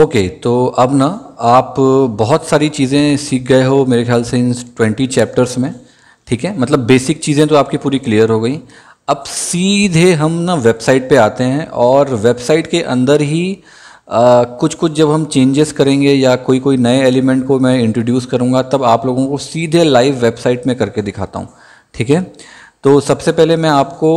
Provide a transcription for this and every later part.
Okay okay, तो अब ना आप बहुत सारी चीज़ें सीख गए हो मेरे ख्याल से इन ट्वेंटी चैप्टर्स में ठीक है मतलब बेसिक चीज़ें तो आपकी पूरी क्लियर हो गई अब सीधे हम ना वेबसाइट पे आते हैं और वेबसाइट के अंदर ही आ, कुछ कुछ जब हम चेंजेस करेंगे या कोई कोई नए एलिमेंट को मैं इंट्रोड्यूस करूँगा तब आप लोगों को सीधे लाइव वेबसाइट में करके दिखाता हूँ ठीक है तो सबसे पहले मैं आपको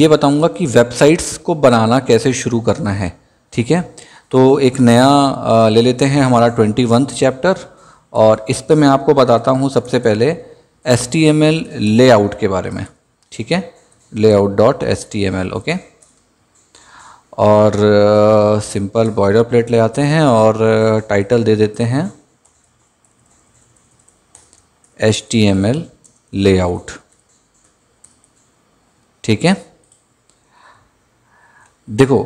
ये बताऊँगा कि वेबसाइट्स को बनाना कैसे शुरू करना है ठीक है तो एक नया ले लेते हैं हमारा ट्वेंटी वंथ चैप्टर और इस पे मैं आपको बताता हूँ सबसे पहले S T M L layout के बारे में ठीक है layout dot S T M L okay और सिंपल बॉयडर प्लेट ले आते हैं और टाइटल दे देते हैं S T M L layout ठीक है देखो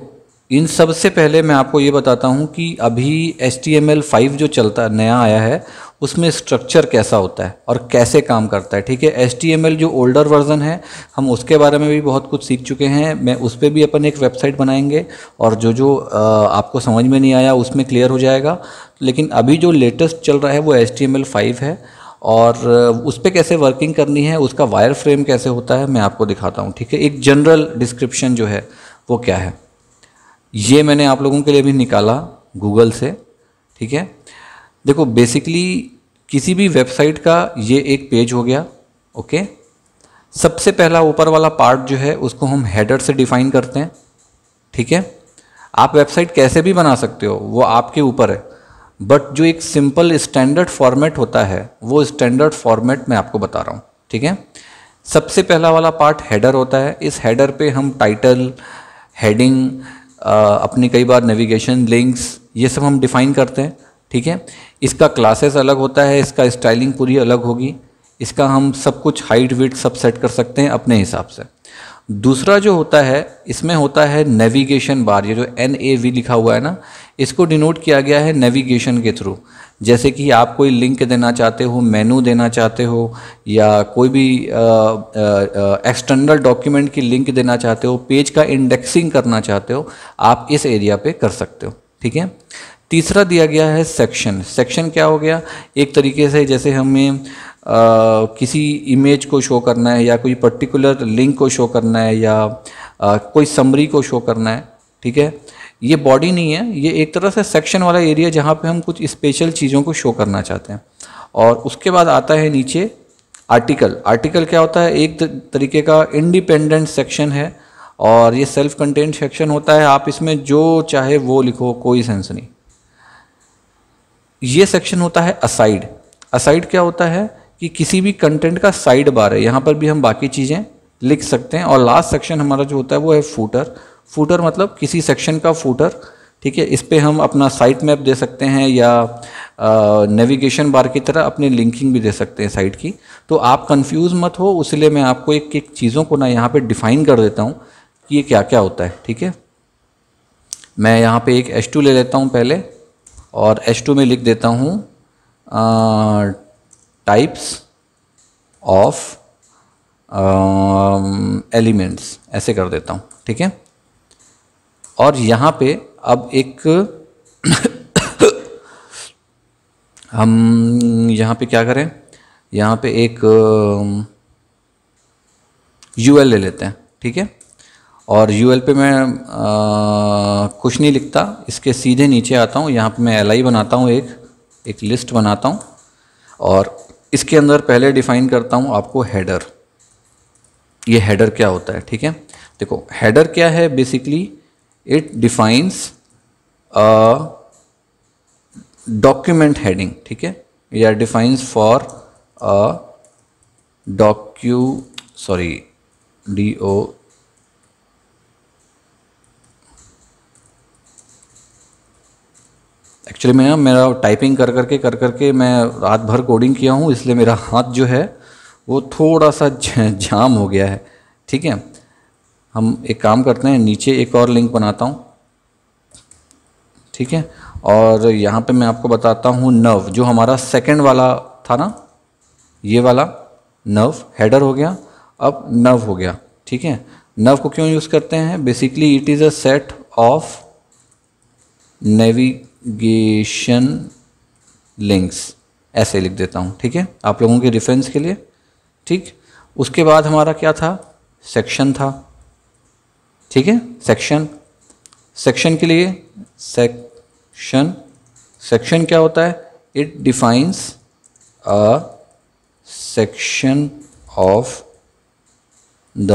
इन सबसे पहले मैं आपको ये बताता हूँ कि अभी H T M L five जो चलता नया आया है उसमें स्ट्रक्चर कैसा होता है और कैसे काम करता है ठीक है एच टी एम एल जो ओल्डर वर्जन है हम उसके बारे में भी बहुत कुछ सीख चुके हैं मैं उस पर भी अपन एक वेबसाइट बनाएंगे और जो जो आपको समझ में नहीं आया उसमें क्लियर हो जाएगा लेकिन अभी जो लेटेस्ट चल रहा है वो H T M L five है और उस पर कैसे वर्किंग करनी है उसका वायर फ्रेम कैसे होता है मैं आपको दिखाता हूँ ठीक है एक जनरल डिस्क्रिप्शन जो है वो क्या है ये मैंने आप लोगों के लिए भी निकाला गूगल से ठीक है देखो बेसिकली किसी भी वेबसाइट का ये एक पेज हो गया ओके सबसे पहला ऊपर वाला पार्ट जो है उसको हम हेडर से डिफाइन करते हैं ठीक है आप वेबसाइट कैसे भी बना सकते हो वो आपके ऊपर है बट जो एक सिंपल स्टैंडर्ड फॉर्मेट होता है वो स्टैंडर्ड फॉर्मेट मैं आपको बता रहा हूँ ठीक है सबसे पहला वाला पार्ट हेडर होता है इस हेडर पे हम टाइटल हेडिंग अपनी कई बार नेविगेशन लिंक्स ये सब हम डिफ़ाइन करते हैं ठीक है इसका क्लासेस अलग होता है इसका स्टाइलिंग पूरी अलग होगी इसका हम सब कुछ हाइट वेट सब सेट कर सकते हैं अपने हिसाब से दूसरा जो होता है इसमें होता है नेविगेशन बार ये जो एन ए वी लिखा हुआ है ना इसको डिनोट किया गया है नेविगेशन के थ्रू जैसे कि आप कोई लिंक देना चाहते हो मेनू देना चाहते हो या कोई भी एक्सटर्नल डॉक्यूमेंट की लिंक देना चाहते हो पेज का इंडेक्सिंग करना चाहते हो आप इस एरिया पे कर सकते हो ठीक है तीसरा दिया गया है सेक्शन सेक्शन क्या हो गया एक तरीके से जैसे हमें आ, किसी इमेज को शो करना है या कोई पर्टिकुलर लिंक को शो करना है या आ, कोई समरी को शो करना है ठीक है ये बॉडी नहीं है ये एक तरह से सेक्शन वाला एरिया जहाँ पे हम कुछ स्पेशल चीज़ों को शो करना चाहते हैं और उसके बाद आता है नीचे आर्टिकल आर्टिकल क्या होता है एक तरीके का इंडिपेंडेंट सेक्शन है और ये सेल्फ कंटेंट सेक्शन होता है आप इसमें जो चाहे वो लिखो कोई सेंस नहीं ये सेक्शन होता है असाइड असाइड क्या होता है कि किसी भी कंटेंट का साइड बार है यहाँ पर भी हम बाकी चीज़ें लिख सकते हैं और लास्ट सेक्शन हमारा जो होता है वो है फूटर फूटर मतलब किसी सेक्शन का फूटर ठीक है इस पर हम अपना साइट मैप दे सकते हैं या नेविगेशन बार की तरह अपनी लिंकिंग भी दे सकते हैं साइट की तो आप कंफ्यूज मत हो इसलिए मैं आपको एक एक चीज़ों को ना यहाँ पे डिफ़ाइन कर देता हूँ कि ये क्या क्या होता है ठीक है मैं यहाँ पे एक टू ले लेता हूँ पहले और टू में लिख देता हूँ टाइप्स ऑफ एलिमेंट्स ऐसे कर देता हूँ ठीक है और यहाँ पे अब एक हम यहाँ पे क्या करें यहाँ पे एक यू एल ले लेते हैं ठीक है और यू एल पे मैं आ, कुछ नहीं लिखता इसके सीधे नीचे आता हूँ यहाँ पे मैं एल आई बनाता हूँ एक एक लिस्ट बनाता हूँ और इसके अंदर पहले डिफाइन करता हूँ आपको हेडर ये हेडर क्या होता है ठीक है देखो हेडर क्या है basically it defines a document heading ठीक है या defines for a docu sorry D O actually मैं मेरा टाइपिंग कर करके कर करके मैं रात भर कोडिंग किया हूँ इसलिए मेरा हाथ जो है वो थोड़ा सा जाम हो गया है ठीक है हम एक काम करते हैं नीचे एक और लिंक बनाता हूँ ठीक है और यहाँ पे मैं आपको बताता हूँ नव जो हमारा सेकंड वाला था ना ये वाला नव हेडर हो गया अब नव हो गया ठीक है नव को क्यों यूज़ करते हैं basically it is a set of navigation links ऐसे लिख देता हूँ ठीक है आप लोगों के रेफरेंस के लिए ठीक उसके बाद हमारा क्या था सेक्शन था ठीक है सेक्शन सेक्शन के लिए सेक्शन सेक्शन क्या होता है it defines a section of the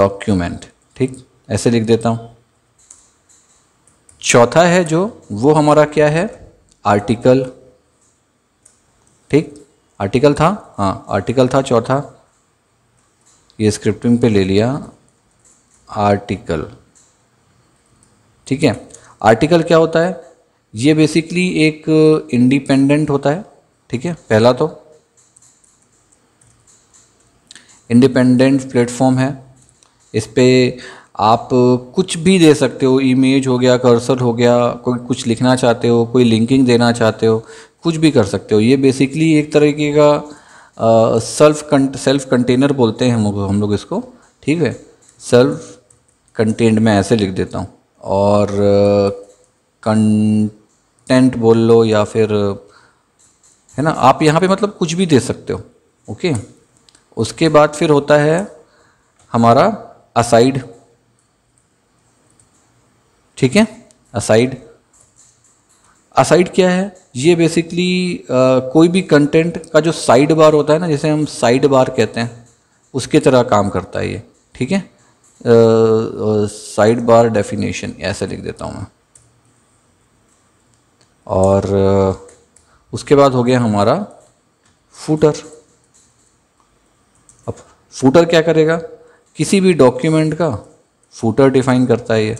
document ठीक ऐसे लिख देता हूँ चौथा है जो वो हमारा क्या है आर्टिकल ठीक आर्टिकल था हाँ आर्टिकल था चौथा ये स्क्रिप्टिंग पे ले लिया आर्टिकल ठीक है आर्टिकल क्या होता है ये बेसिकली एक इंडिपेंडेंट होता है ठीक है पहला तो इंडिपेंडेंट प्लेटफॉर्म है इस पर आप कुछ भी दे सकते हो इमेज हो गया कर्सर हो गया कोई कुछ लिखना चाहते हो कोई लिंकिंग देना चाहते हो कुछ भी कर सकते हो ये बेसिकली एक तरीके का सेल्फ कंट सेल्फ कंटेनर बोलते हैं हम हम लोग इसको ठीक है सेल्फ कंटेंट मैं ऐसे लिख देता हूँ और कंटेंट uh, बोल लो या फिर uh, है ना आप यहाँ पे मतलब कुछ भी दे सकते हो ओके उसके बाद फिर होता है हमारा असाइड ठीक है असाइड असाइड क्या है ये बेसिकली uh, कोई भी कंटेंट का जो साइड बार होता है ना जैसे हम साइड बार कहते हैं उसके तरह काम करता है ये ठीक है साइड बार डेफिनेशन ऐसे लिख देता हूँ मैं और uh, उसके बाद हो गया हमारा फूटर अब फूटर क्या करेगा किसी भी डॉक्यूमेंट का फूटर डिफाइन करता है ये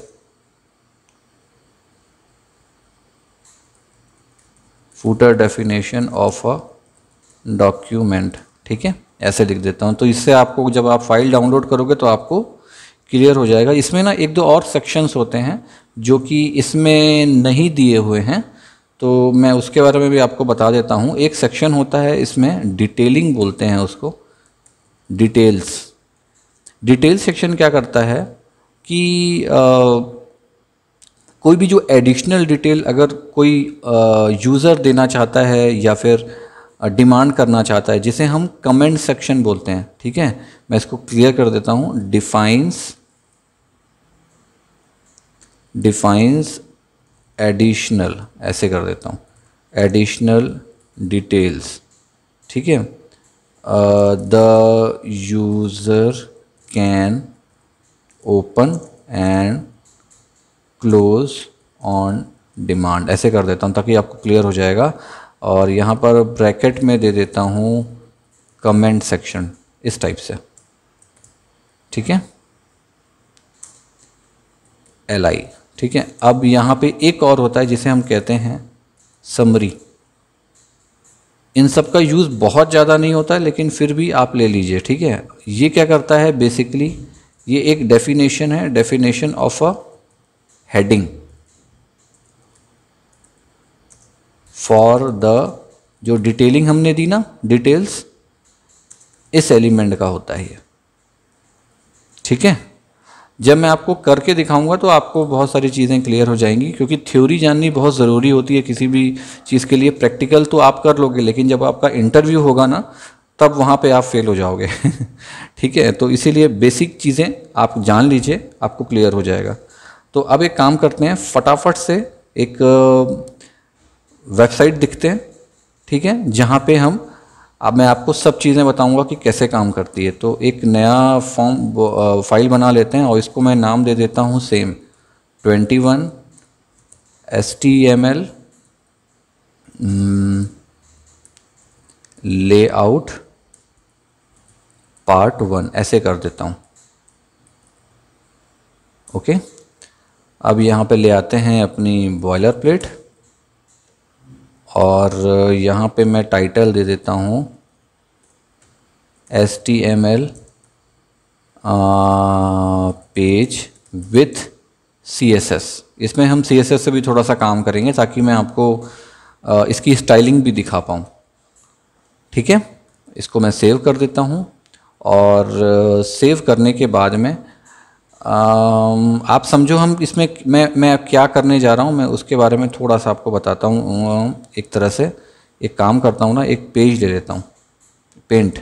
footer definition of a document ठीक है ऐसे लिख देता हूँ तो इससे आपको जब आप फाइल डाउनलोड करोगे तो आपको क्लियर हो जाएगा इसमें ना एक दो और सेक्शंस होते हैं जो कि इसमें नहीं दिए हुए हैं तो मैं उसके बारे में भी आपको बता देता हूँ एक सेक्शन होता है इसमें डिटेलिंग बोलते हैं उसको डिटेल्स डिटेल सेक्शन क्या करता है कि आ, कोई भी जो एडिशनल डिटेल अगर कोई यूज़र देना चाहता है या फिर डिमांड करना चाहता है जिसे हम कमेंट सेक्शन बोलते हैं ठीक है मैं इसको क्लियर कर देता हूँ डिफाइंस डिफाइंस एडिशनल ऐसे कर देता हूँ एडिशनल डिटेल्स ठीक है the user can open and close on demand ऐसे कर देता हूँ ताकि आपको क्लियर हो जाएगा और यहाँ पर ब्रैकेट में दे देता हूँ कमेंट सेक्शन इस टाइप से ठीक है एल आई ठीक है अब यहाँ पे एक और होता है जिसे हम कहते हैं समरी इन सब का यूज़ बहुत ज़्यादा नहीं होता है लेकिन फिर भी आप ले लीजिए ठीक है ये क्या करता है बेसिकली ये एक डेफिनेशन है definition of a heading for the जो डिटेलिंग हमने दी ना डिटेल्स इस एलिमेंट का होता है ये ठीक है जब मैं आपको करके दिखाऊंगा तो आपको बहुत सारी चीज़ें क्लियर हो जाएंगी क्योंकि थ्योरी जाननी बहुत ज़रूरी होती है किसी भी चीज़ के लिए प्रैक्टिकल तो आप कर लोगे लेकिन जब आपका इंटरव्यू होगा ना तब वहाँ पे आप फेल हो जाओगे ठीक है तो इसीलिए बेसिक चीज़ें आप जान लीजिए आपको क्लियर हो जाएगा तो अब एक काम करते हैं फटाफट से एक वेबसाइट दिखते हैं ठीक है जहाँ पे हम अब मैं आपको सब चीज़ें बताऊंगा कि कैसे काम करती है तो एक नया फॉर्म फाइल बना लेते हैं और इसको मैं नाम दे देता हूँ same twenty one S T M L layout part one ऐसे कर देता हूँ ओके अब यहाँ पे ले आते हैं अपनी बॉयलर प्लेट और यहाँ पे मैं टाइटल दे देता हूँ S T M L page with C S S इसमें हम सी एस एस से भी थोड़ा सा काम करेंगे ताकि मैं आपको आ, इसकी स्टाइलिंग भी दिखा पाऊँ ठीक है इसको मैं सेव कर देता हूँ और सेव करने के बाद में आप समझो हम इसमें मैं मैं क्या करने जा रहा हूँ मैं उसके बारे में थोड़ा सा आपको बताता हूँ एक तरह से एक काम करता हूँ ना एक पेज ले लेता हूँ पेंट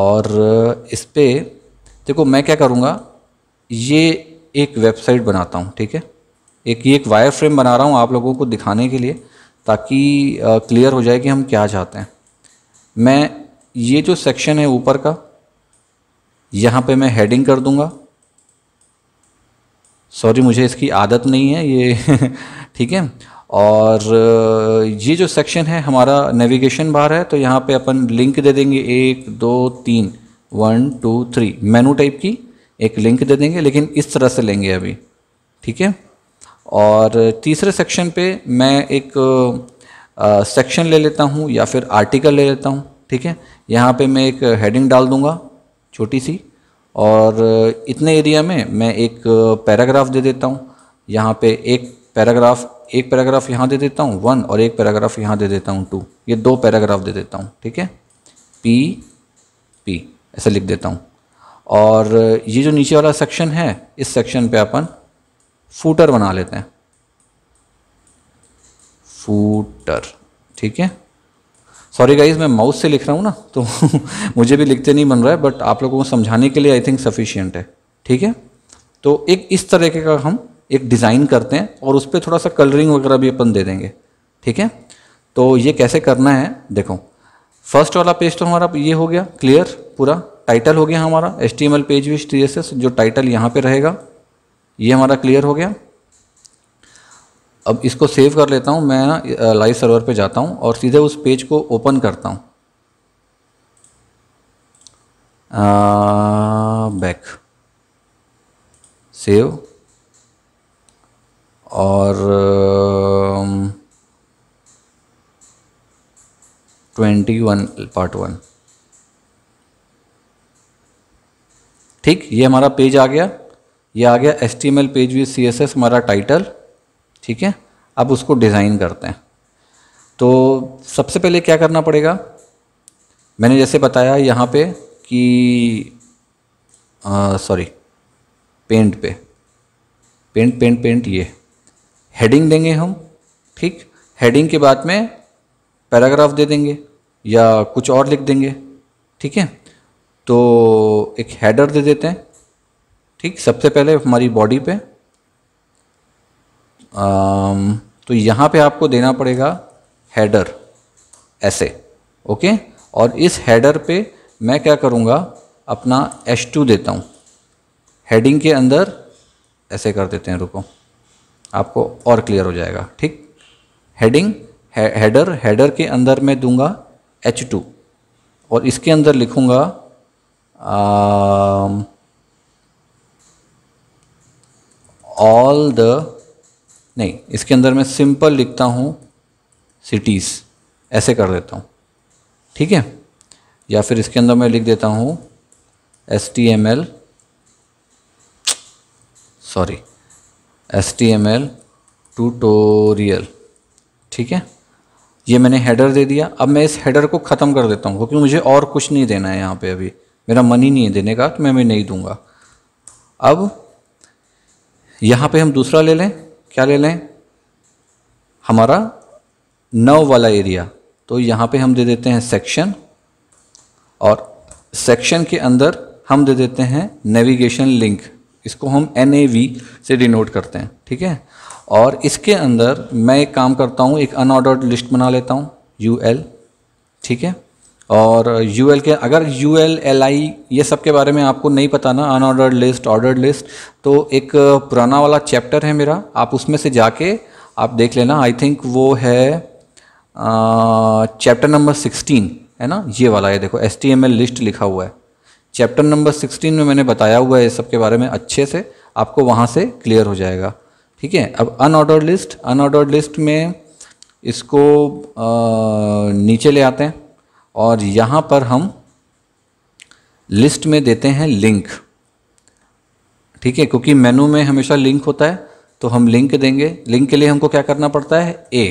और इस पर देखो मैं क्या करूँगा ये एक वेबसाइट बनाता हूँ ठीक है एक ये एक वायर फ्रेम बना रहा हूँ आप लोगों को दिखाने के लिए ताकि क्लियर हो जाए कि हम क्या चाहते हैं मैं ये जो सेक्शन है ऊपर का यहाँ पे मैं हेडिंग कर दूँगा सॉरी मुझे इसकी आदत नहीं है ये ठीक है और ये जो सेक्शन है हमारा नेविगेशन बार है तो यहाँ पे अपन लिंक दे देंगे एक दो तीन one two three menu type की एक लिंक दे देंगे लेकिन इस तरह से लेंगे अभी ठीक है और तीसरे सेक्शन पे मैं एक सेक्शन ले लेता हूँ या फिर आर्टिकल ले लेता हूँ ठीक है यहाँ पे मैं एक हेडिंग डाल दूँगा छोटी सी और इतने एरिया में मैं एक पैराग्राफ दे देता हूँ यहाँ पे एक पैराग्राफ एक पैराग्राफ यहाँ दे देता हूँ वन और एक पैराग्राफ यहाँ दे देता हूँ टू ये दो पैराग्राफ दे देता हूँ ठीक है पी पी ऐसा लिख देता हूँ और ये जो नीचे वाला सेक्शन है इस सेक्शन पे अपन फूटर बना लेते हैं फूटर ठीक है सॉरी गाइज मैं माउस से लिख रहा हूँ ना तो मुझे भी लिखते नहीं बन रहा है बट आप लोगों को समझाने के लिए आई थिंक सफिशियंट है ठीक है तो एक इस तरीके का हम एक डिज़ाइन करते हैं और उस पर थोड़ा सा कलरिंग वगैरह भी अपन दे देंगे ठीक है तो ये कैसे करना है देखो फर्स्ट वाला पेज तो हमारा ये हो गया क्लियर पूरा टाइटल हो गया हमारा H T M L page which T S S जो टाइटल यहाँ पे रहेगा ये हमारा क्लियर हो गया अब इसको सेव कर लेता हूँ मैं लाइव सर्वर पे जाता हूँ और सीधे उस पेज को ओपन करता हूँ बैक सेव और ट्वेंटी वन पार्ट वन ठीक ये हमारा पेज आ गया ये आ गया S T M L page with C S S हमारा टाइटल ठीक है अब उसको डिज़ाइन करते हैं तो सबसे पहले क्या करना पड़ेगा मैंने जैसे बताया यहाँ पे कि सॉरी पेंट पे पेंट पेंट पेंट ये हेडिंग देंगे हम ठीक हेडिंग के बाद में पैराग्राफ दे देंगे या कुछ और लिख देंगे ठीक है तो एक हेडर दे देते हैं ठीक सबसे पहले हमारी बॉडी पे Um, तो यहाँ पे आपको देना पड़ेगा हेडर ऐसे ओके और इस हेडर पे मैं क्या करूँगा अपना H2 देता हूँ हेडिंग के अंदर ऐसे कर देते हैं रुको आपको और क्लियर हो जाएगा ठीक हेडिंग हेडर हेडर के अंदर मैं दूंगा H2 और इसके अंदर लिखूँगा ऑल um, द नहीं इसके अंदर मैं सिंपल लिखता हूँ सिटीज़ ऐसे कर देता हूँ ठीक है या फिर इसके अंदर मैं लिख देता हूँ S T M L sorry S T M L tutorial ठीक है ये मैंने हेडर दे दिया अब मैं इस हेडर को ख़त्म कर देता हूँ क्योंकि मुझे और कुछ नहीं देना है यहाँ पे अभी मेरा मन ही नहीं है देने का तो मैं भी नहीं दूंगा अब यहाँ पे हम दूसरा ले लें क्या ले लें हमारा नव वाला एरिया तो यहाँ पे हम दे देते हैं सेक्शन और सेक्शन के अंदर हम दे देते हैं नेविगेशन लिंक इसको हम एन से डिनोट करते हैं ठीक है और इसके अंदर मैं एक काम करता हूँ एक अनऑर्डर्ड लिस्ट बना लेता हूँ यू ठीक है और यू के अगर यू एल एल आई ये सब के बारे में आपको नहीं पता ना अनऑर्डर्ड लिस्ट ऑर्डर्ड लिस्ट तो एक पुराना वाला चैप्टर है मेरा आप उसमें से जाके आप देख लेना आई थिंक वो है चैप्टर नंबर सिक्सटीन है ना ये वाला है देखो S T M L list लिखा हुआ है चैप्टर नंबर सिक्सटीन में मैंने बताया हुआ है ये सब के बारे में अच्छे से आपको वहाँ से क्लियर हो जाएगा ठीक है अब अनऑर्डर्ड लिस्ट अनऑर्डर्ड लिस्ट में इसको आ, नीचे ले आते हैं और यहाँ पर हम लिस्ट में देते हैं लिंक ठीक है क्योंकि मेनू में हमेशा लिंक होता है तो हम लिंक देंगे लिंक के लिए हमको क्या करना पड़ता है ए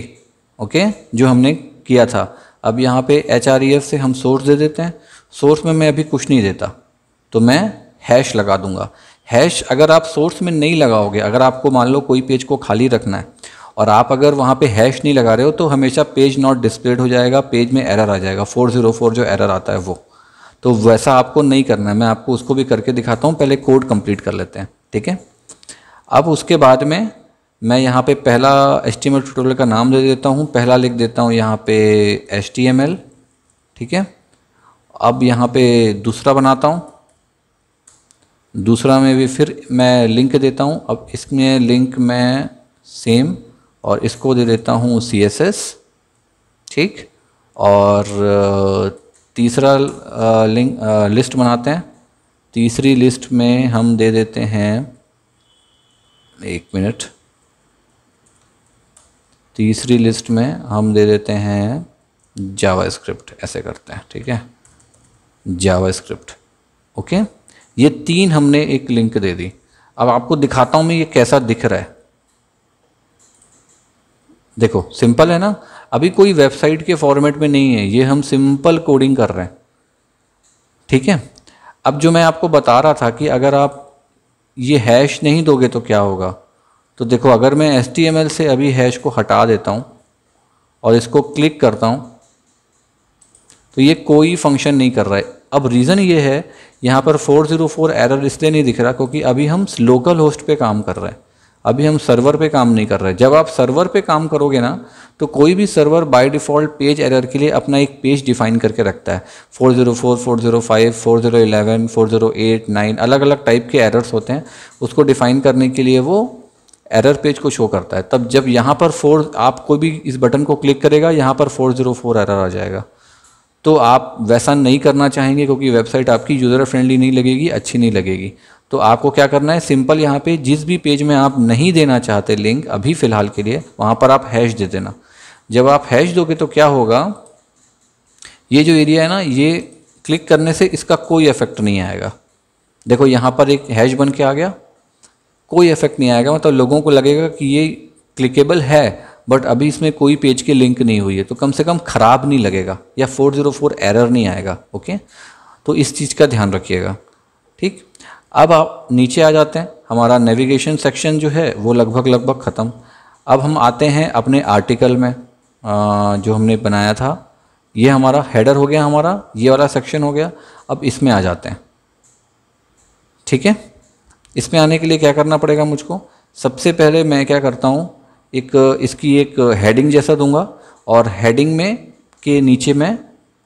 ओके जो हमने किया था अब यहाँ पे एच आर ई एफ से हम सोर्स दे देते हैं सोर्स में मैं अभी कुछ नहीं देता तो मैं हैश लगा दूंगा हैश अगर आप सोर्स में नहीं लगाओगे अगर आपको मान लो कोई पेज को खाली रखना है और आप अगर वहाँ पे हैश नहीं लगा रहे हो तो हमेशा पेज नॉट डिस्प्लेड हो जाएगा पेज में एरर आ जाएगा 404 जो एरर आता है वो तो वैसा आपको नहीं करना है मैं आपको उसको भी करके दिखाता हूँ पहले कोड कंप्लीट कर लेते हैं ठीक है अब उसके बाद में मैं यहाँ पे पहला एस्टीमेट ट्यूटोरियल का नाम दे देता हूँ पहला लिख देता हूँ यहाँ पे एस ठीक है अब यहाँ पे दूसरा बनाता हूँ दूसरा में भी फिर मैं लिंक देता हूँ अब इसमें लिंक मैं सेम और इसको दे देता हूँ सी एस एस ठीक और तीसरा लिंक लिस्ट बनाते हैं तीसरी लिस्ट में हम दे देते हैं एक मिनट तीसरी लिस्ट में हम दे देते हैं जावा स्क्रिप्ट ऐसे करते हैं ठीक है जावा स्क्रिप्ट ओके ये तीन हमने एक लिंक दे दी अब आपको दिखाता हूँ मैं ये कैसा दिख रहा है देखो सिंपल है ना अभी कोई वेबसाइट के फॉर्मेट में नहीं है ये हम सिंपल कोडिंग कर रहे हैं ठीक है अब जो मैं आपको बता रहा था कि अगर आप ये हैश नहीं दोगे तो क्या होगा तो देखो अगर मैं एस से अभी हैश को हटा देता हूँ और इसको क्लिक करता हूँ तो ये कोई फंक्शन नहीं कर रहा है अब रीज़न ये है यहाँ पर 404 एरर इसलिए नहीं दिख रहा क्योंकि अभी हम लोकल होस्ट पे काम कर रहे हैं अभी हम सर्वर पे काम नहीं कर रहे जब आप सर्वर पे काम करोगे ना तो कोई भी server by default page error के लिए अपना एक पेज डिफाइन करके रखता है 404, 405, 4011, 408, 9 अलग अलग टाइप के एरर्स होते हैं उसको डिफाइन करने के लिए वो एरर पेज को शो करता है तब जब यहाँ पर फोर आप कोई भी इस बटन को क्लिक करेगा यहाँ पर 404 एरर आ जाएगा तो आप वैसा नहीं करना चाहेंगे क्योंकि वेबसाइट आपकी यूज़र फ्रेंडली नहीं लगेगी अच्छी नहीं लगेगी तो आपको क्या करना है सिंपल यहाँ पे जिस भी पेज में आप नहीं देना चाहते लिंक अभी फ़िलहाल के लिए वहाँ पर आप हैश दे देना जब आप हैश दोगे तो क्या होगा ये जो एरिया है ना ये क्लिक करने से इसका कोई इफेक्ट नहीं आएगा देखो यहाँ पर एक हैश बन के आ गया कोई इफेक्ट नहीं आएगा मतलब लोगों को लगेगा कि ये क्लिकेबल है बट अभी इसमें कोई पेज की लिंक नहीं हुई है तो कम से कम ख़राब नहीं लगेगा या 404 एरर नहीं आएगा ओके तो इस चीज़ का ध्यान रखिएगा ठीक अब आप नीचे आ जाते हैं हमारा नेविगेशन सेक्शन जो है वो लगभग लगभग ख़त्म अब हम आते हैं अपने आर्टिकल में जो हमने बनाया था ये हमारा हेडर हो गया हमारा ये वाला सेक्शन हो गया अब इसमें आ जाते हैं ठीक है इसमें आने के लिए क्या करना पड़ेगा मुझको सबसे पहले मैं क्या करता हूँ एक इसकी एक हेडिंग जैसा दूंगा और हेडिंग में के नीचे मैं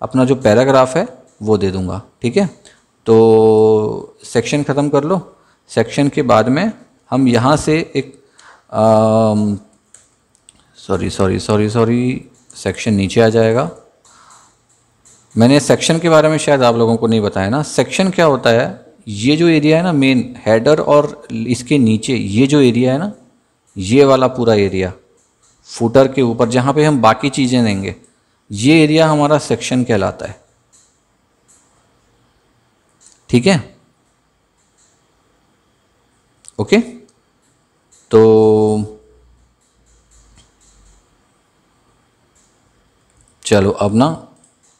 अपना जो पैराग्राफ है वो दे दूंगा ठीक है तो सेक्शन ख़त्म कर लो सेक्शन के बाद में हम यहाँ से एक sorry sorry sorry sorry section नीचे आ जाएगा मैंने सेक्शन के बारे में शायद आप लोगों को नहीं बताया ना सेक्शन क्या होता है ये जो एरिया है ना मेन हेडर और इसके नीचे ये जो एरिया है ना ये वाला पूरा एरिया फुटर के ऊपर जहाँ पे हम बाकी चीज़ें देंगे ये एरिया हमारा सेक्शन कहलाता है ठीक है ओके तो चलो अब ना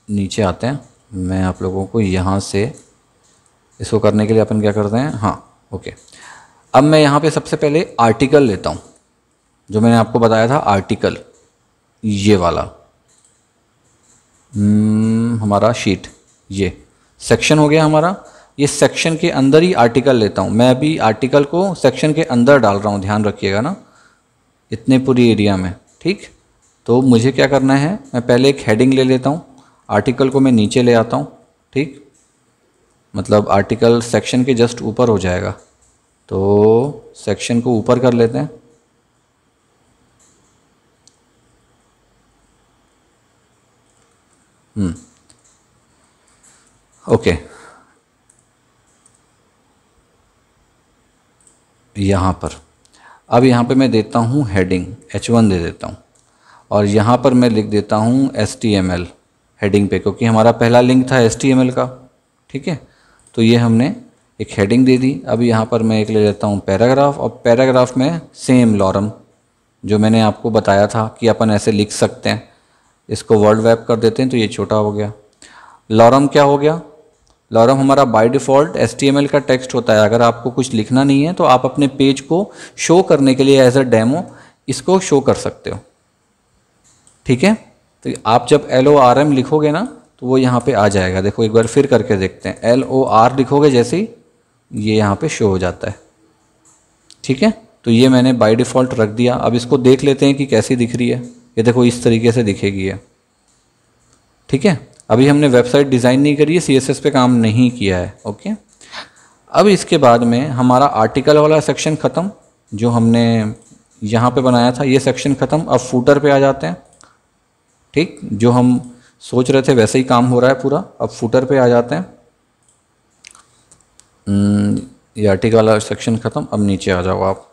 नीचे आते हैं मैं आप लोगों को यहाँ से इसको करने के लिए अपन क्या करते हैं हाँ ओके अब मैं यहाँ पे सबसे पहले आर्टिकल लेता हूँ जो मैंने आपको बताया था आर्टिकल ये वाला हम्म, हमारा शीट ये सेक्शन हो गया हमारा ये सेक्शन के अंदर ही आर्टिकल लेता हूँ मैं अभी आर्टिकल को सेक्शन के अंदर डाल रहा हूँ ध्यान रखिएगा ना इतने पूरी एरिया में ठीक तो मुझे क्या करना है मैं पहले एक हेडिंग ले लेता हूँ आर्टिकल को मैं नीचे ले आता हूँ ठीक मतलब आर्टिकल सेक्शन के जस्ट ऊपर हो जाएगा तो सेक्शन को ऊपर कर लेते हैं ओके हम्म। यहाँ पर अब यहाँ पे मैं देता हूँ हेडिंग H1 दे देता हूँ और यहाँ पर मैं लिख देता हूँ एस हेडिंग पे क्योंकि हमारा पहला लिंक था एस का ठीक है तो ये हमने एक हेडिंग दे दी अब यहाँ पर मैं एक ले लेता हूँ पैराग्राफ और पैराग्राफ में सेम लॉरम जो मैंने आपको बताया था कि अपन ऐसे लिख सकते हैं इसको वर्ल्ड वैप कर देते हैं तो ये छोटा हो गया लॉरम क्या हो गया लॉरम हमारा बाय डिफ़ॉल्ट एस का टेक्स्ट होता है अगर आपको कुछ लिखना नहीं है तो आप अपने पेज को शो करने के लिए एज अ डेमो इसको शो कर सकते हो ठीक है तो आप जब एल ओ आर एम लिखोगे ना तो वो यहाँ पे आ जाएगा देखो एक बार फिर करके देखते हैं एल ओ आर लिखोगे जैसे ही ये यहाँ पे शो हो जाता है ठीक है तो ये मैंने बाय डिफ़ॉल्ट रख दिया अब इसको देख लेते हैं कि कैसी दिख रही है ये देखो इस तरीके से दिखेगी ये ठीक है अभी हमने वेबसाइट डिज़ाइन नहीं करी है सी पे काम नहीं किया है ओके अब इसके बाद में हमारा आर्टिकल वाला सेक्शन ख़त्म जो हमने यहाँ पे बनाया था ये सेक्शन ख़त्म अब फूटर पे आ जाते हैं ठीक जो हम सोच रहे थे वैसे ही काम हो रहा है पूरा अब फूटर पे आ जाते हैं हम्म, ये आर्टिकल वाला सेक्शन ख़त्म अब नीचे आ जाओ आप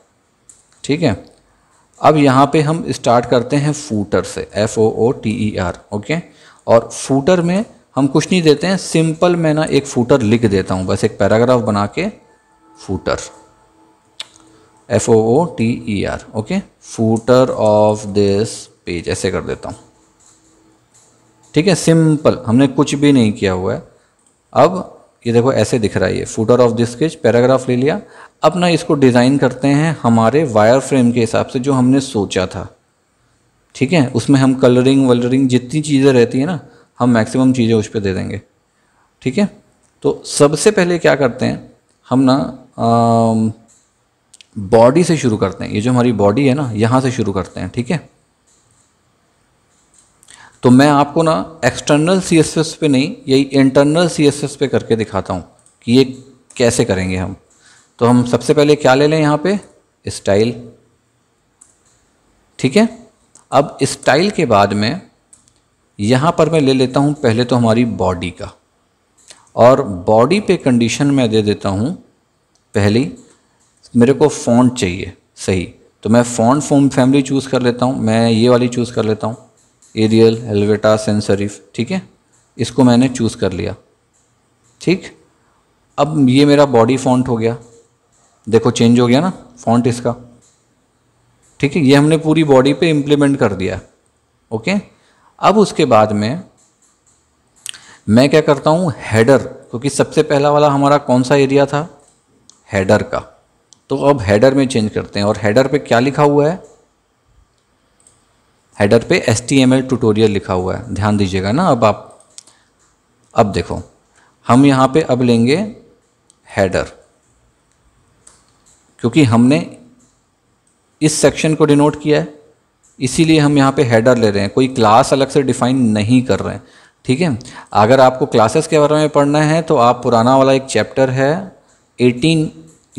ठीक है अब यहाँ पे हम स्टार्ट करते हैं फूटर से F O O T E R okay और फूटर में हम कुछ नहीं देते हैं सिंपल मैं ना एक फूटर लिख देता हूँ बस एक पैराग्राफ बना के footer F O O T E R okay footer of this page ऐसे कर देता हूँ ठीक है सिंपल हमने कुछ भी नहीं किया हुआ है अब ये देखो ऐसे दिख रहा है ये footer of this page paragraph ले लिया अब ना इसको डिज़ाइन करते हैं हमारे वायर फ्रेम के हिसाब से जो हमने सोचा था ठीक है उसमें हम कलरिंग वलरिंग जितनी चीज़ें रहती है ना हम मैक्सिमम चीज़ें उस पर दे देंगे ठीक है तो सबसे पहले क्या करते हैं हम ना बॉडी से शुरू करते हैं ये जो हमारी बॉडी है ना यहाँ से शुरू करते हैं ठीक है तो मैं आपको ना एक्सटर्नल सी एस एस पे नहीं यही इंटरनल सी एस एस पे करके दिखाता हूँ कि ये कैसे करेंगे हम तो हम सबसे पहले क्या ले लें यहाँ पे स्टाइल ठीक है अब स्टाइल के बाद में यहाँ पर मैं ले लेता हूँ पहले तो हमारी बॉडी का और बॉडी पे कंडीशन मैं दे देता हूँ पहली मेरे को फ़ॉन्ट चाहिए सही तो मैं फ़ॉन्ट फोम फैमिली चूज़ कर लेता हूँ मैं ये वाली चूज़ कर लेता हूँ एरियल हेलवेटा सेंसरिफ ठीक है इसको मैंने चूज़ कर लिया ठीक अब ये मेरा बॉडी फॉन्ट हो गया देखो चेंज हो गया ना फॉन्ट इसका ठीक है ये हमने पूरी बॉडी पे इम्प्लीमेंट कर दिया ओके अब उसके बाद में मैं क्या करता हूँ हेडर क्योंकि सबसे पहला वाला हमारा कौन सा एरिया था हेडर का तो अब हेडर में चेंज करते हैं और हेडर पे क्या लिखा हुआ है हेडर पे S T M L tutorial लिखा हुआ है ध्यान दीजिएगा ना अब आप अब देखो हम यहाँ पे अब लेंगे हेडर क्योंकि हमने इस सेक्शन को डिनोट किया है इसीलिए हम यहाँ पे हेडर ले रहे हैं कोई क्लास अलग से डिफाइन नहीं कर रहे हैं ठीक है अगर आपको क्लासेस के बारे में पढ़ना है तो आप पुराना वाला एक चैप्टर है 18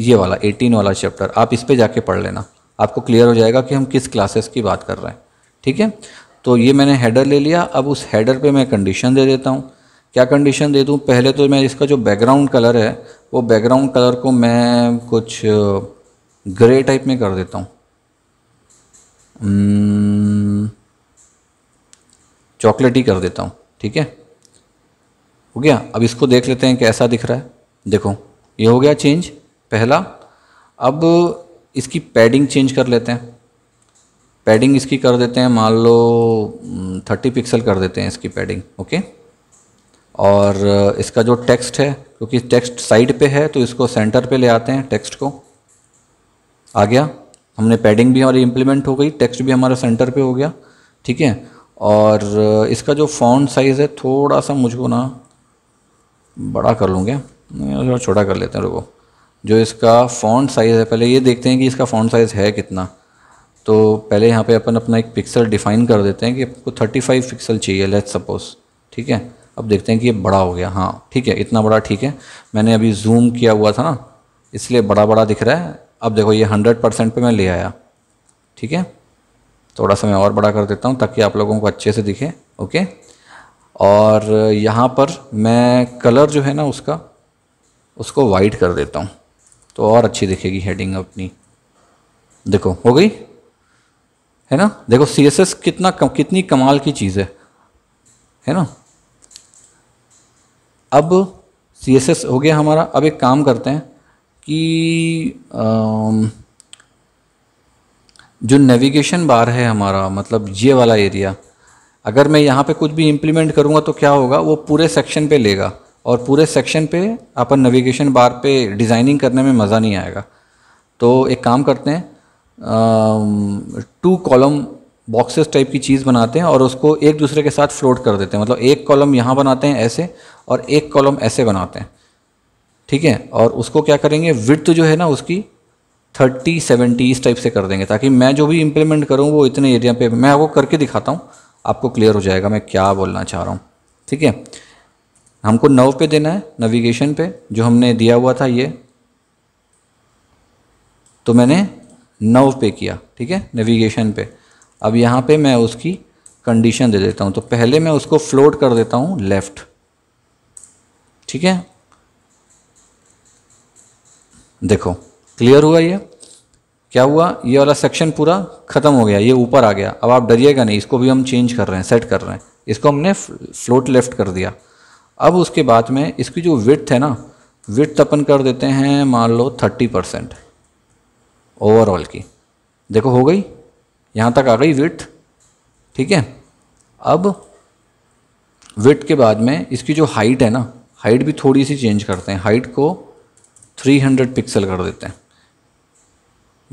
ये वाला 18 वाला चैप्टर आप इस पर जाके पढ़ लेना आपको क्लियर हो जाएगा कि हम किस क्लासेस की बात कर रहे हैं ठीक है तो ये मैंने हेडर ले लिया अब उस हेडर पर मैं कंडीशन दे देता हूँ क्या कंडीशन दे दूँ पहले तो मैं इसका जो बैकग्राउंड कलर है वो बैकग्राउंड कलर को मैं कुछ ग्रे uh, टाइप में कर देता हूँ चॉकलेट hmm, ही कर देता हूँ ठीक है हो गया अब इसको देख लेते हैं कैसा दिख रहा है देखो ये हो गया चेंज पहला अब इसकी पैडिंग चेंज कर लेते हैं पैडिंग इसकी कर देते हैं मान लो थर्टी hmm, पिक्सल कर देते हैं इसकी पैडिंग ओके और इसका जो टेक्स्ट है क्योंकि टेक्स्ट साइड पे है तो इसको सेंटर पे ले आते हैं टेक्स्ट को आ गया हमने पैडिंग भी हमारी इम्प्लीमेंट हो गई टेक्स्ट भी हमारा सेंटर पे हो गया ठीक है और इसका जो फॉन्ट साइज़ है थोड़ा सा मुझको ना बड़ा कर लूँगे छोटा कर लेते हैं रुको जो इसका फॉन्ट साइज़ है पहले ये देखते हैं कि इसका फॉन्ट साइज़ है कितना तो पहले यहाँ पे अपन अपना एक पिक्सल डिफ़ाइन कर देते हैं कि आपको 35 पिक्सल चाहिए लेट सपोज़ ठीक है अब देखते हैं कि ये बड़ा हो गया हाँ ठीक है इतना बड़ा ठीक है मैंने अभी जूम किया हुआ था ना इसलिए बड़ा बड़ा दिख रहा है अब देखो ये हंड्रेड परसेंट पर मैं ले आया ठीक है थोड़ा सा मैं और बड़ा कर देता हूँ ताकि आप लोगों को अच्छे से दिखे ओके और यहाँ पर मैं कलर जो है ना उसका उसको वाइट कर देता हूँ तो और अच्छी दिखेगी हेडिंग अपनी देखो हो गई है ना देखो सी एस एस कितना कम, कितनी कमाल की चीज़ है है ना अब सी एस एस हो गया हमारा अब एक काम करते हैं कि जो नेविगेशन बार है हमारा मतलब ये वाला एरिया अगर मैं यहाँ पे कुछ भी इम्प्लीमेंट करूँगा तो क्या होगा वो पूरे सेक्शन पे लेगा और पूरे सेक्शन पे अपन नेविगेशन बार पे डिज़ाइनिंग करने में मज़ा नहीं आएगा तो एक काम करते हैं टू कॉलम बॉक्सेस टाइप की चीज़ बनाते हैं और उसको एक दूसरे के साथ फ्लोट कर देते हैं मतलब एक कॉलम यहाँ बनाते हैं ऐसे और एक कॉलम ऐसे बनाते हैं ठीक है और उसको क्या करेंगे विथ जो है ना उसकी थर्टी सेवेंटी इस टाइप से कर देंगे ताकि मैं जो भी इम्प्लीमेंट करूँ वो इतने एरिया पे मैं वो करके दिखाता हूँ आपको क्लियर हो जाएगा मैं क्या बोलना चाह रहा हूँ ठीक है हमको नव पे देना है नेविगेशन पे जो हमने दिया हुआ था ये तो मैंने नव पे किया ठीक है नेविगेशन पे अब यहाँ पे मैं उसकी कंडीशन दे देता हूँ तो पहले मैं उसको फ्लोट कर देता हूँ लेफ़्ट ठीक है देखो क्लियर हुआ ये क्या हुआ ये वाला सेक्शन पूरा ख़त्म हो गया ये ऊपर आ गया अब आप डरिएगा नहीं इसको भी हम चेंज कर रहे हैं सेट कर रहे हैं इसको हमने फ्लोट लेफ्ट कर दिया अब उसके बाद में इसकी जो विथ है ना विथ अपन कर देते हैं मान लो थर्टी परसेंट ओवरऑल की देखो हो गई यहाँ तक आ गई विथ ठीक है अब विथ के बाद में इसकी जो हाइट है ना हाइट भी थोड़ी सी चेंज करते हैं हाइट को 300 पिक्सल कर देते हैं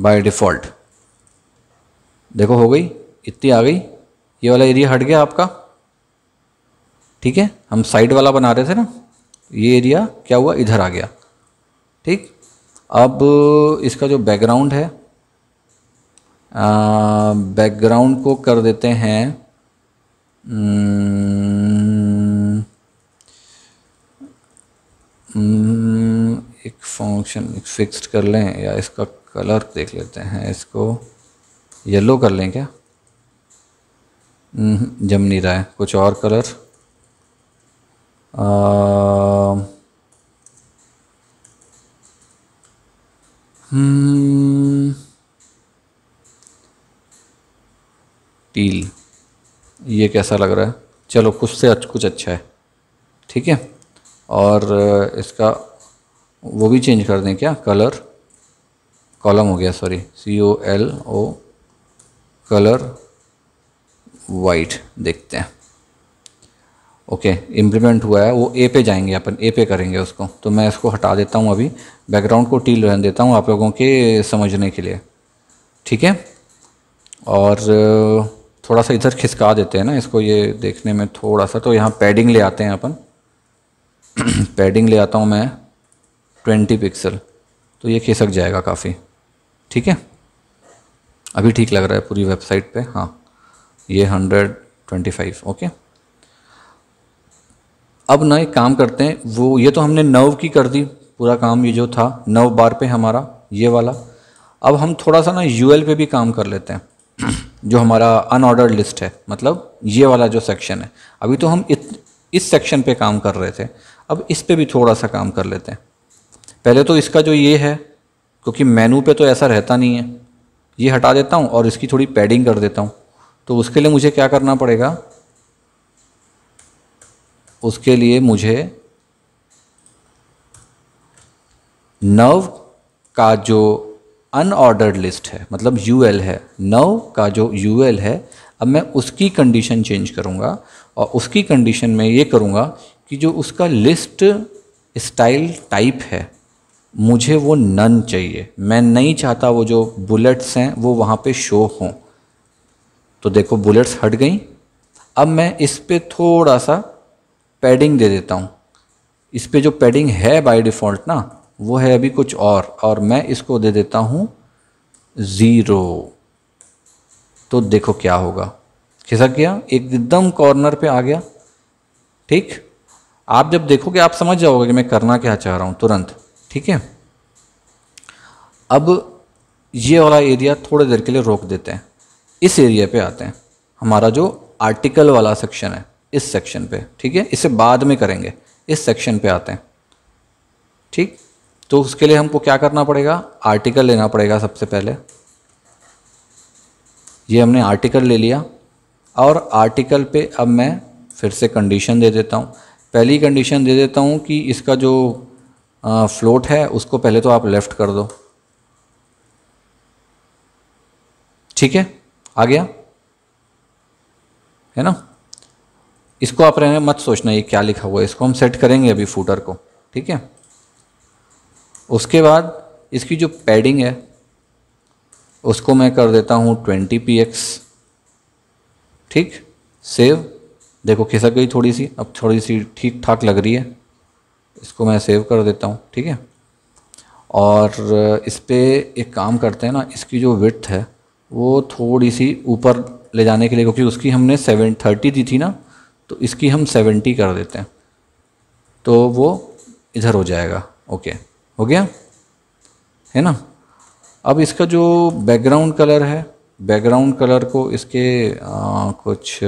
बाय डिफ़ॉल्ट देखो हो गई इतनी आ गई ये वाला एरिया हट गया आपका ठीक है हम साइड वाला बना रहे थे ना ये एरिया क्या हुआ इधर आ गया ठीक अब इसका जो बैकग्राउंड है बैकग्राउंड को कर देते हैं न, न, न, एक फंक्शन फिक्स्ड कर लें या इसका कलर देख लेते हैं इसको येलो कर लें क्या हम्म, जम नहीं रहा है कुछ और कलर टील हम्म, ये कैसा लग रहा है चलो कुछ से कुछ अच्छा है ठीक है और इसका वो भी चेंज कर दें क्या कलर कॉलम हो गया sorry C O L O colour white देखते हैं ओके इम्प्लीमेंट हुआ है वो ए पे जाएंगे अपन ए पे करेंगे उसको तो मैं इसको हटा देता हूँ अभी बैकग्राउंड को टील रहने देता हूँ आप लोगों के समझने के लिए ठीक है और थोड़ा सा इधर खिसका देते हैं ना इसको ये देखने में थोड़ा सा तो यहाँ पैडिंग ले आते हैं अपन पैडिंग ले आता हूँ मैं ट्वेंटी पिक्सल तो ये खिसक जाएगा काफ़ी ठीक है अभी ठीक लग रहा है पूरी वेबसाइट पे हाँ ये हंड्रेड ट्वेंटी फाइव ओके अब ना एक काम करते हैं वो ये तो हमने नव की कर दी पूरा काम ये जो था नव बार पे हमारा ये वाला अब हम थोड़ा सा ना यू पे भी काम कर लेते हैं जो हमारा अनऑर्डर लिस्ट है मतलब ये वाला जो सेक्शन है अभी तो हम इत, इस सेक्शन पे काम कर रहे थे अब इस पे भी थोड़ा सा काम कर लेते हैं पहले तो इसका जो ये है क्योंकि मेनू पे तो ऐसा रहता नहीं है ये हटा देता हूँ और इसकी थोड़ी पैडिंग कर देता हूँ तो उसके लिए मुझे क्या करना पड़ेगा उसके लिए मुझे नव का जो अनऑर्डर्ड लिस्ट है मतलब यू है नव का जो यू है अब मैं उसकी कंडीशन चेंज करूँगा और उसकी कंडीशन में ये करूँगा कि जो उसका लिस्ट स्टाइल टाइप है मुझे वो नन चाहिए मैं नहीं चाहता वो जो बुलेट्स हैं वो वहाँ पे शो हों तो देखो बुलेट्स हट गई अब मैं इस पर थोड़ा सा पैडिंग दे देता हूँ इस पर जो पैडिंग है बाय डिफ़ॉल्ट ना वो है अभी कुछ और और मैं इसको दे देता हूँ ज़ीरो तो देखो क्या होगा खिसक गया एकदम कॉर्नर पे आ गया ठीक आप जब देखोगे आप समझ जाओगे कि मैं करना क्या चाह रहा हूँ तुरंत ठीक है अब ये वाला एरिया थोड़ी देर के लिए रोक देते हैं इस एरिया पे आते हैं हमारा जो आर्टिकल वाला सेक्शन है इस सेक्शन पे ठीक है इसे बाद में करेंगे इस सेक्शन पे आते हैं ठीक तो उसके लिए हमको क्या करना पड़ेगा आर्टिकल लेना पड़ेगा सबसे पहले ये हमने आर्टिकल ले लिया और आर्टिकल पे अब मैं फिर से कंडीशन दे देता हूँ पहली कंडीशन दे देता हूँ कि इसका जो फ्लोट है उसको पहले तो आप लेफ़्ट कर दो ठीक है आ गया है ना इसको आप रहने मत सोचना ये क्या लिखा हुआ है इसको हम सेट करेंगे अभी फूटर को ठीक है उसके बाद इसकी जो पैडिंग है उसको मैं कर देता हूँ ट्वेंटी पी एक्स ठीक सेव देखो खिसक गई थोड़ी सी अब थोड़ी सी ठीक ठाक लग रही है इसको मैं सेव कर देता हूँ ठीक है और इस पर एक काम करते हैं ना इसकी जो विथ है वो थोड़ी सी ऊपर ले जाने के लिए क्योंकि उसकी हमने सेवन थर्टी दी थी ना तो इसकी हम सेवेंटी कर देते हैं तो वो इधर हो जाएगा ओके हो गया है ना अब इसका जो बैकग्राउंड कलर है बैकग्राउंड कलर को इसके आ, कुछ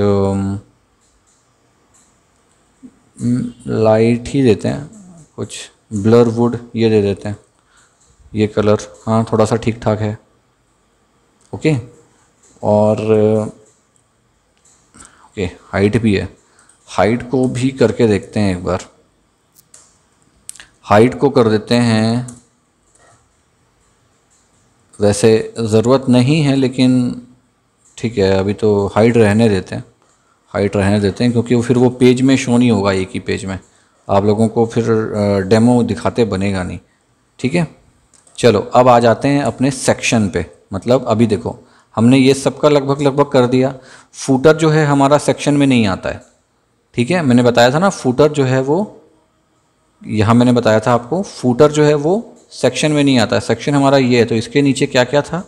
लाइट ही देते हैं कुछ ब्लर वुड ये दे देते हैं ये कलर हाँ थोड़ा सा ठीक ठाक है ओके और ओके हाइट भी है हाइट को भी करके देखते हैं एक बार हाइट को कर देते हैं वैसे ज़रूरत नहीं है लेकिन ठीक है अभी तो हाइट रहने देते हैं हाइट रहने देते हैं क्योंकि वो फिर वो पेज में शो नहीं होगा एक ही पेज में आप लोगों को फिर डेमो दिखाते बनेगा नहीं ठीक है चलो अब आ जाते हैं अपने सेक्शन पे मतलब अभी देखो हमने ये सब का लगभग लगभग कर दिया फूटर जो है हमारा सेक्शन में नहीं आता है ठीक है मैंने बताया था ना फूटर जो है वो यहाँ मैंने बताया था आपको फूटर जो है वो सेक्शन में नहीं आता है सेक्शन हमारा ये है तो इसके नीचे क्या क्या था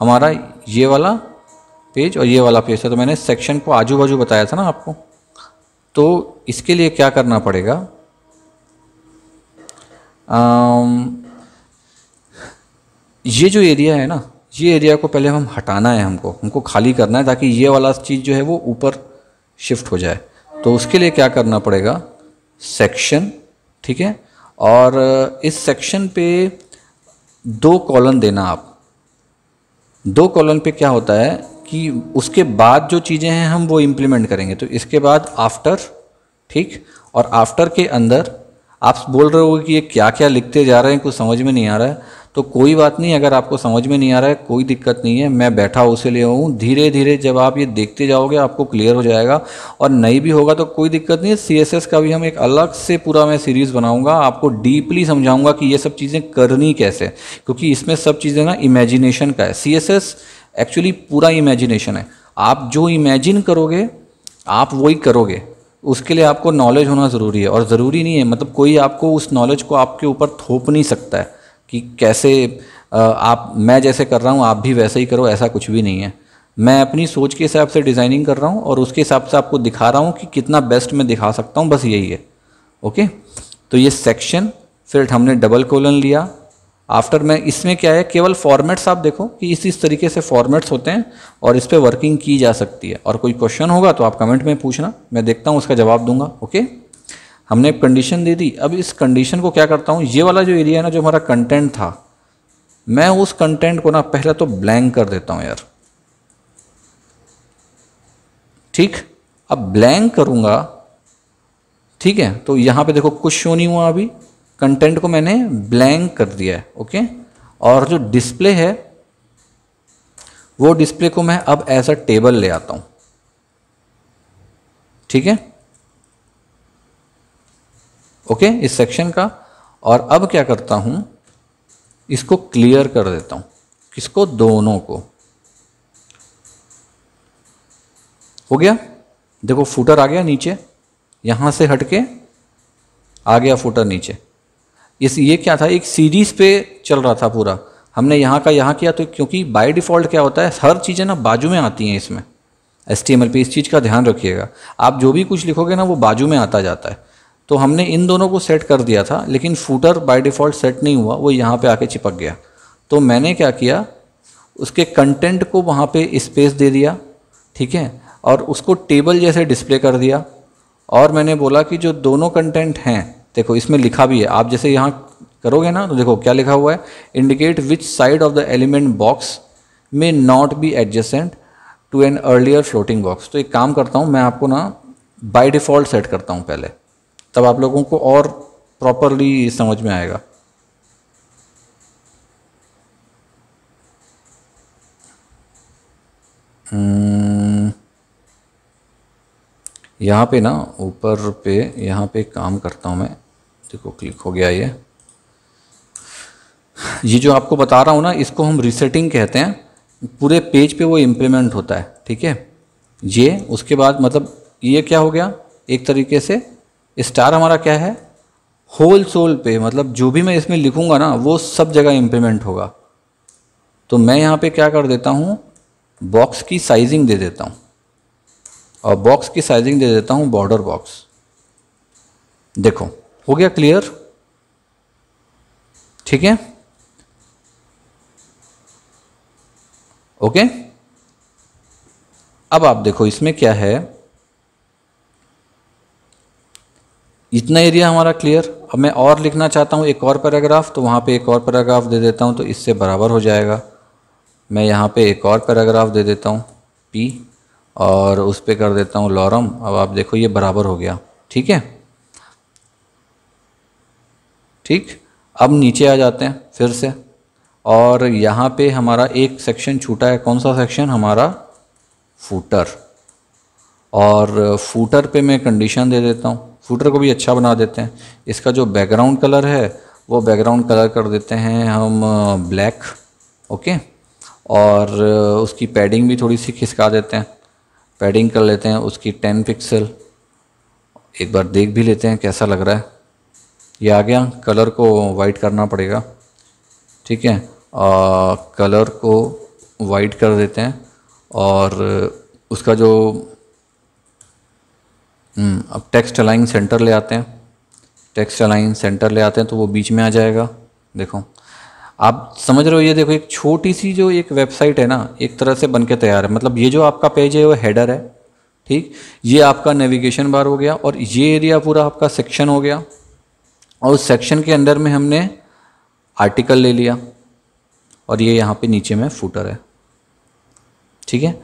हमारा ये वाला पेज और ये वाला पेज था तो मैंने सेक्शन को आजू बाजू बताया था ना आपको तो इसके लिए क्या करना पड़ेगा आम, ये जो एरिया है ना ये एरिया को पहले हम हटाना है हमको हमको खाली करना है ताकि ये वाला चीज़ जो है वो ऊपर शिफ्ट हो जाए तो उसके लिए क्या करना पड़ेगा सेक्शन ठीक है और इस सेक्शन पे दो कॉलन देना आप दो कॉलन पे क्या होता है कि उसके बाद जो चीज़ें हैं हम वो इम्प्लीमेंट करेंगे तो इसके बाद आफ्टर ठीक और आफ्टर के अंदर आप बोल रहे हो कि ये क्या क्या लिखते जा रहे हैं कुछ समझ में नहीं आ रहा है तो कोई बात नहीं अगर आपको समझ में नहीं आ रहा है कोई दिक्कत नहीं है मैं बैठा उसे ले हूँ धीरे धीरे जब आप ये देखते जाओगे आपको क्लियर हो जाएगा और नहीं भी होगा तो कोई दिक्कत नहीं है सी का भी हम एक अलग से पूरा मैं सीरीज़ बनाऊंगा आपको डीपली समझाऊंगा कि ये सब चीज़ें करनी कैसे क्योंकि इसमें सब चीज़ें ना इमेजिनेशन का है सी एक्चुअली पूरा इमेजिनेशन है आप जो इमेजिन करोगे आप वही करोगे उसके लिए आपको नॉलेज होना ज़रूरी है और ज़रूरी नहीं है मतलब कोई आपको उस नॉलेज को आपके ऊपर थोप नहीं सकता है कि कैसे आप मैं जैसे कर रहा हूँ आप भी वैसे ही करो ऐसा कुछ भी नहीं है मैं अपनी सोच के हिसाब से डिज़ाइनिंग कर रहा हूँ और उसके हिसाब से आपको दिखा रहा हूँ कि कितना बेस्ट मैं दिखा सकता हूँ बस यही है ओके तो ये सेक्शन फिर हमने डबल कोलन लिया आफ्टर में इसमें क्या है केवल फॉर्मेट्स आप देखो कि इस इस तरीके से फॉर्मेट्स होते हैं और इस पर वर्किंग की जा सकती है और कोई क्वेश्चन होगा तो आप कमेंट में पूछना मैं देखता हूँ उसका जवाब दूंगा ओके हमने कंडीशन दे दी अब इस कंडीशन को क्या करता हूँ ये वाला जो एरिया है ना जो हमारा कंटेंट था मैं उस कंटेंट को ना पहले तो ब्लैंक कर देता हूँ यार ठीक अब ब्लैंक करूँगा ठीक है तो यहाँ पे देखो कुछ शो नहीं हुआ अभी कंटेंट को मैंने ब्लैंक कर दिया है ओके और जो डिस्प्ले है वो डिस्प्ले को मैं अब एज अ टेबल ले आता हूँ ठीक है ओके इस सेक्शन का और अब क्या करता हूँ इसको क्लियर कर देता हूँ किसको दोनों को हो गया देखो फूटर आ गया नीचे यहाँ से हटके आ गया फूटर नीचे इस ये क्या था एक सीरीज़ पे चल रहा था पूरा हमने यहाँ का यहाँ किया तो क्योंकि बाय डिफ़ॉल्ट क्या होता है हर चीज़ें ना बाजू में आती हैं इसमें एस टी पे इस चीज़ का ध्यान रखिएगा आप जो भी कुछ लिखोगे ना वो बाजू में आता जाता है तो हमने इन दोनों को सेट कर दिया था लेकिन फूटर बाय डिफ़ॉल्ट सेट नहीं हुआ वो यहाँ पे आके चिपक गया तो मैंने क्या किया उसके कंटेंट को वहाँ पे स्पेस दे दिया ठीक है और उसको टेबल जैसे डिस्प्ले कर दिया और मैंने बोला कि जो दोनों कंटेंट हैं देखो इसमें लिखा भी है आप जैसे यहाँ करोगे ना तो देखो क्या लिखा हुआ है indicate which side of the element box may not be adjacent to an earlier floating box तो एक काम करता हूँ मैं आपको ना बाय डिफ़ॉल्ट सेट करता हूँ पहले तब आप लोगों को और प्रॉपरली समझ में आएगा Hmm. यहाँ पे ना ऊपर पे यहाँ पे काम करता हूँ मैं देखो क्लिक हो गया ये ये जो आपको बता रहा हूँ ना इसको हम रिसेटिंग कहते हैं पूरे पेज पे वो इम्प्लीमेंट होता है ठीक है ये उसके बाद मतलब ये क्या हो गया एक तरीके से स्टार हमारा क्या है होल सोल पे मतलब जो भी मैं इसमें लिखूँगा ना वो सब जगह इम्प्लीमेंट होगा तो मैं यहाँ पे क्या कर देता हूँ बॉक्स की साइजिंग दे देता हूँ और बॉक्स की साइजिंग दे देता हूँ बॉर्डर बॉक्स देखो हो गया क्लियर ठीक है ओके अब आप देखो इसमें क्या है इतना एरिया हमारा क्लियर अब मैं और लिखना चाहता हूँ एक और पैराग्राफ तो वहाँ पे एक और पैराग्राफ दे देता हूँ तो इससे बराबर हो जाएगा मैं यहाँ पे एक और पैराग्राफ दे देता हूँ पी और उस पर कर देता हूँ लॉरम अब आप देखो ये बराबर हो गया ठीक है ठीक अब नीचे आ जाते हैं फिर से और यहाँ पे हमारा एक सेक्शन छूटा है कौन सा सेक्शन हमारा फूटर और फूटर पे मैं कंडीशन दे देता हूँ फूटर को भी अच्छा बना देते हैं इसका जो बैकग्राउंड कलर है वो बैकग्राउंड कलर कर देते हैं हम ब्लैक uh, ओके और uh, उसकी पैडिंग भी थोड़ी सी खिसका देते हैं पैडिंग कर लेते हैं उसकी टेन पिक्सल एक बार देख भी लेते हैं कैसा लग रहा है ये आ गया कलर को वाइट करना पड़ेगा ठीक है आ, कलर को वाइट कर देते हैं और उसका जो हम्म, अब टेक्स्ट अलाइन सेंटर ले आते हैं टेक्स्ट अलाइन सेंटर ले आते हैं तो वो बीच में आ जाएगा देखो आप समझ रहे हो ये देखो एक छोटी सी जो एक वेबसाइट है ना एक तरह से बन के तैयार है मतलब ये जो आपका पेज है वो हेडर है ठीक ये आपका नेविगेशन बार हो गया और ये एरिया पूरा आपका सेक्शन हो गया और उस सेक्शन के अंदर में हमने आर्टिकल ले लिया और ये यहाँ पे नीचे में फूटर है ठीक है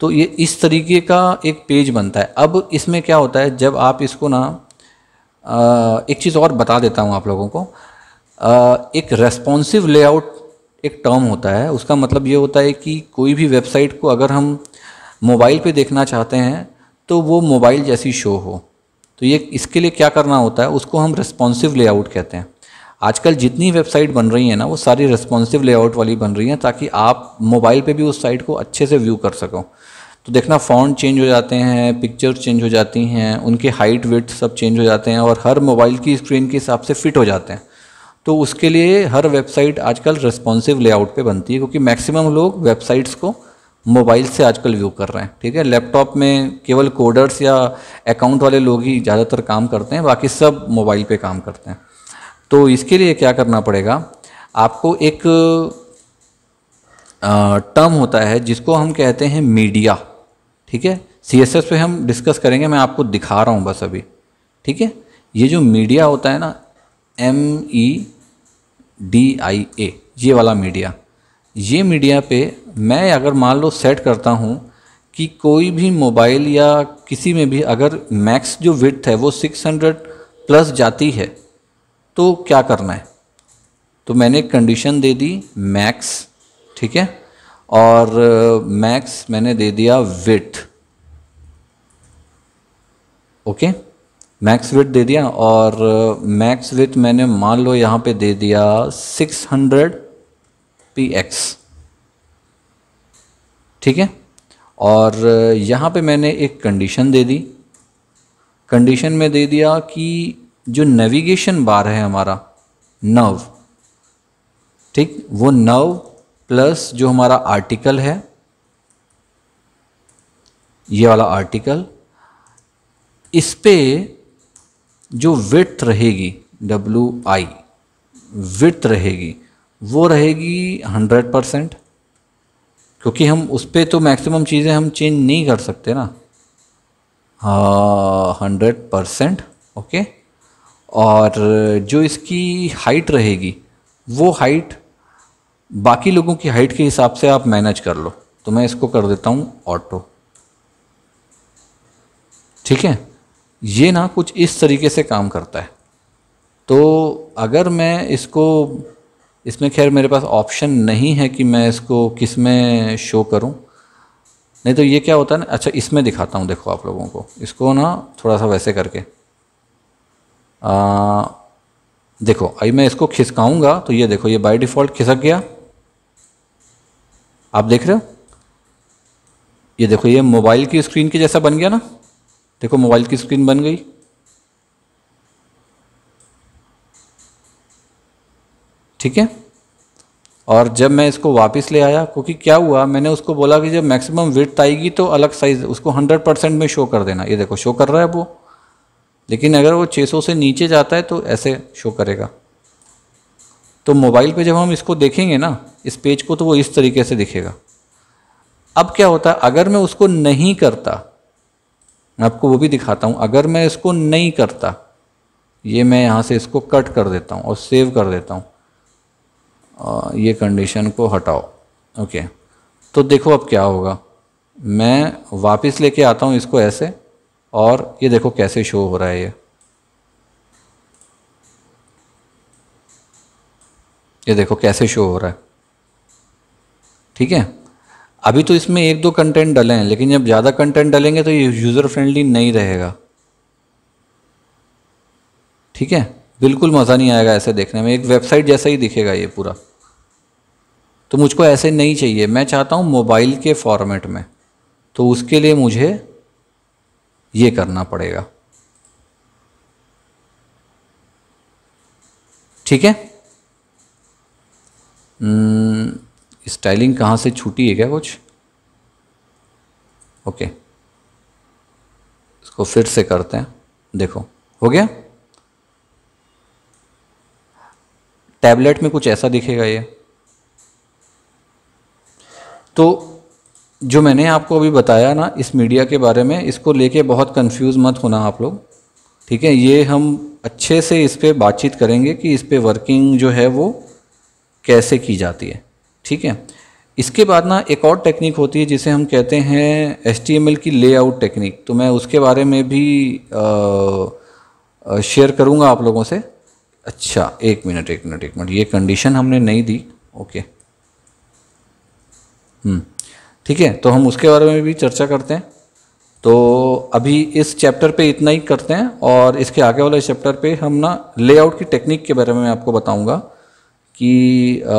तो ये इस तरीके का एक पेज बनता है अब इसमें क्या होता है जब आप इसको ना एक चीज़ और बता देता हूँ आप लोगों को एक रेस्पॉन्सिव लेआउट एक टर्म होता है उसका मतलब ये होता है कि कोई भी वेबसाइट को अगर हम मोबाइल पे देखना चाहते हैं तो वो मोबाइल जैसी शो हो तो ये इसके लिए क्या करना होता है उसको हम रेस्पॉन्सिव लेआउट कहते हैं आजकल जितनी वेबसाइट बन रही है ना वो सारी रेस्पॉन्सिव लेआउट वाली बन रही हैं ताकि आप मोबाइल पे भी उस साइट को अच्छे से व्यू कर सको तो देखना फ़ॉन्ट चेंज हो जाते हैं पिक्चर्स चेंज हो जाती हैं उनके हाइट वेट सब चेंज हो जाते हैं और हर मोबाइल की स्क्रीन के हिसाब से फिट हो जाते हैं तो उसके लिए हर वेबसाइट आजकल रिस्पॉन्सिव लेआउट पे बनती है क्योंकि मैक्सिमम लोग वेबसाइट्स को मोबाइल से आजकल व्यू कर रहे हैं ठीक है लैपटॉप में केवल कोडर्स या अकाउंट वाले लोग ही ज़्यादातर काम करते हैं बाकी सब मोबाइल पे काम करते हैं तो इसके लिए क्या करना पड़ेगा आपको एक टर्म होता है जिसको हम कहते हैं मीडिया ठीक है सी एस एस पे हम डिस्कस करेंगे मैं आपको दिखा रहा हूँ बस अभी ठीक है ये जो मीडिया होता है ना एम ई डी आई ए ये वाला मीडिया ये मीडिया पे मैं अगर मान लो सेट करता हूँ कि कोई भी मोबाइल या किसी में भी अगर मैक्स जो विथ है वो 600 प्लस जाती है तो क्या करना है तो मैंने कंडीशन दे दी मैक्स ठीक है और मैक्स uh, मैंने दे दिया width okay okay? Max width दे दिया और मैक्स वेट मैंने मान लो यहाँ पे दे दिया 600 हंड्रेड पी एक्स ठीक है और यहाँ पे मैंने एक कंडीशन दे दी कंडीशन में दे दिया कि जो नेविगेशन बार है हमारा नव ठीक वो नव प्लस जो हमारा आर्टिकल है ये वाला आर्टिकल इस पर जो विथ रहेगी डब्ल्यू आई विथ रहेगी वो रहेगी हंड्रेड परसेंट क्योंकि हम उस पर तो मैक्सिमम चीज़ें हम चेंज नहीं कर सकते ना हाँ, हंड्रेड परसेंट ओके और जो इसकी हाइट रहेगी वो हाइट बाकी लोगों की हाइट के हिसाब से आप मैनेज कर लो तो मैं इसको कर देता हूँ ऑटो ठीक है ये ना कुछ इस तरीके से काम करता है तो अगर मैं इसको इसमें खैर मेरे पास ऑप्शन नहीं है कि मैं इसको किस में शो करूं नहीं तो ये क्या होता है ना अच्छा इसमें दिखाता हूं देखो आप लोगों को इसको ना थोड़ा सा वैसे करके आ, देखो अभी मैं इसको खिसकाऊंगा तो ये देखो ये बाय डिफ़ॉल्ट खिसक गया आप देख रहे हो ये देखो ये मोबाइल की स्क्रीन के जैसा बन गया ना देखो मोबाइल की स्क्रीन बन गई ठीक है और जब मैं इसको वापस ले आया क्योंकि क्या हुआ मैंने उसको बोला कि जब मैक्सिमम विथ आएगी तो अलग साइज़ उसको 100 परसेंट में शो कर देना ये देखो शो कर रहा है वो लेकिन अगर वो 600 से नीचे जाता है तो ऐसे शो करेगा तो मोबाइल पे जब हम इसको देखेंगे ना इस पेज को तो वो इस तरीके से दिखेगा अब क्या होता है अगर मैं उसको नहीं करता मैं आपको वो भी दिखाता हूँ अगर मैं इसको नहीं करता ये मैं यहाँ से इसको कट कर देता हूँ और सेव कर देता हूँ ये कंडीशन को हटाओ ओके तो देखो अब क्या होगा मैं वापस लेके आता हूँ इसको ऐसे और ये देखो कैसे शो हो रहा है ये ये देखो कैसे शो हो रहा है ठीक है अभी तो इसमें एक दो कंटेंट डले हैं लेकिन जब ज़्यादा कंटेंट डलेंगे तो ये यूज़र फ्रेंडली नहीं रहेगा ठीक है बिल्कुल मज़ा नहीं आएगा ऐसे देखने में एक वेबसाइट जैसा ही दिखेगा ये पूरा तो मुझको ऐसे नहीं चाहिए मैं चाहता हूँ मोबाइल के फॉर्मेट में तो उसके लिए मुझे ये करना पड़ेगा ठीक है हम्म, स्टाइलिंग कहाँ से छूटी है क्या कुछ ओके इसको फिर से करते हैं देखो हो गया टैबलेट में कुछ ऐसा दिखेगा ये तो जो मैंने आपको अभी बताया ना इस मीडिया के बारे में इसको लेके बहुत कंफ्यूज मत होना आप लोग ठीक है ये हम अच्छे से इस पर बातचीत करेंगे कि इस पर वर्किंग जो है वो कैसे की जाती है ठीक है इसके बाद ना एक और टेक्निक होती है जिसे हम कहते हैं एस की लेआउट टेक्निक तो मैं उसके बारे में भी शेयर करूँगा आप लोगों से अच्छा एक मिनट एक मिनट एक मिनट ये कंडीशन हमने नहीं दी ओके हम्म। ठीक है तो हम उसके बारे में भी चर्चा करते हैं तो अभी इस चैप्टर पे इतना ही करते हैं और इसके आगे वाले चैप्टर पे हम ना लेआउट की टेक्निक के बारे में मैं आपको बताऊंगा कि आ,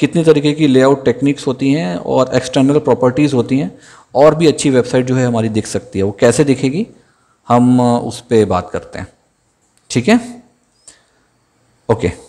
कितनी तरीके की लेआउट टेक्निक्स होती हैं और एक्सटर्नल प्रॉपर्टीज़ होती हैं और भी अच्छी वेबसाइट जो है हमारी दिख सकती है वो कैसे दिखेगी हम उस पर बात करते हैं ठीक है ओके